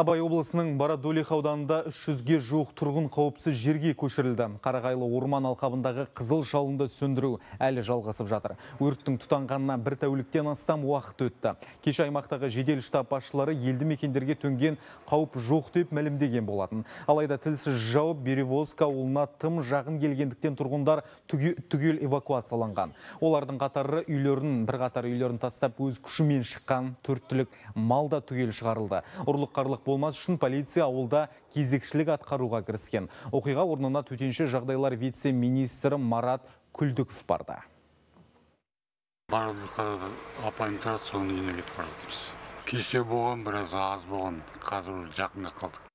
Абай облысының Барадулих ауданында 300-ге жуық тұрғын қауіпсіз жерге көшірілді. Қарағайлы орман алқабындағы қызыл жалынды сөндіру әлі жалғасып жатыр. Өрттің тұтанғанына бір тәуліктен астам уақыт өтті. Кеше аймақтағы жедел штаб басшылары елді мекендерге төнген қауіп жоқ деп мәлімдеген болатын. Алайда тілсіз жауап Беревозка ауылына тым жақын келгендіктен тұрғындар түгел эвакуацияланған. Олардың қатары үйлерін, бір қатары үйлерін тастап өз күшімен шыққан төрттілік да түгел шығарылды. Ұрлық қарлық болмас үшін полиция ауылда кезекшілік атқаруға кіріскен. Оқиға орнына төтенше жағдайлар вице-министрі Марат Күлдіков барды. Барлығы апайым тұрады, соның үйіне кетіп бара жатырмыз. Кеше болған, біраз аз болған. Қазір жақында қалдық.